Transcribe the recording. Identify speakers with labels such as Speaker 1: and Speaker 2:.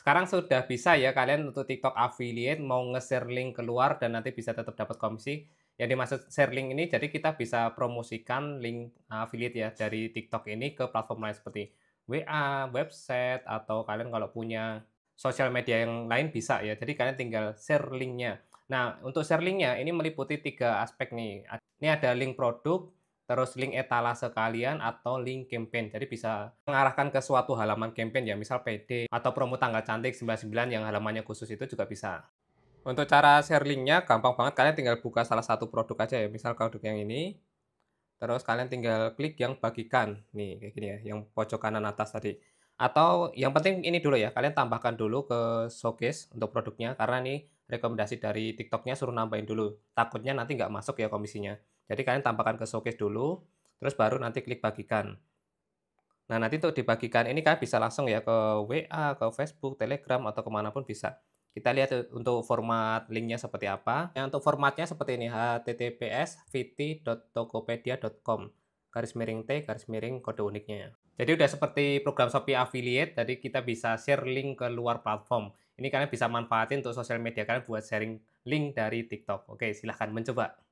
Speaker 1: Sekarang sudah bisa ya kalian untuk TikTok affiliate mau nge-share link keluar dan nanti bisa tetap dapat komisi. Yang dimaksud share link ini jadi kita bisa promosikan link affiliate ya dari TikTok ini ke platform lain seperti WA, website atau kalian kalau punya sosial media yang lain bisa ya. Jadi kalian tinggal share linknya. Nah, untuk share linknya ini meliputi tiga aspek nih. Ini ada link produk, terus link etalase kalian atau link campaign. Jadi bisa mengarahkan ke suatu halaman campaign ya, misal PD atau promo tanggal cantik 99 yang halamannya khusus itu juga bisa. Untuk cara share linknya gampang banget, kalian tinggal buka salah satu produk aja ya, misal produk yang ini. Terus kalian tinggal klik yang bagikan, nih kayak gini ya, yang pojok kanan atas tadi. Atau yang penting ini dulu ya, kalian tambahkan dulu ke showcase untuk produknya, karena ini rekomendasi dari TikToknya suruh nambahin dulu. Takutnya nanti nggak masuk ya komisinya. Jadi kalian tampakkan ke showcase dulu, terus baru nanti klik bagikan. Nah, nanti untuk dibagikan ini kalian bisa langsung ya ke WA, ke Facebook, Telegram, atau pun bisa. Kita lihat eh, untuk format linknya seperti apa. Yang nah, untuk formatnya seperti ini, https vt.tokopedia.com garis miring T, garis miring kode uniknya Jadi udah seperti program Shopee Affiliate, jadi kita bisa share link ke luar platform. Ini kalian bisa manfaatin untuk sosial media kalian buat sharing link dari TikTok. Oke, silahkan mencoba.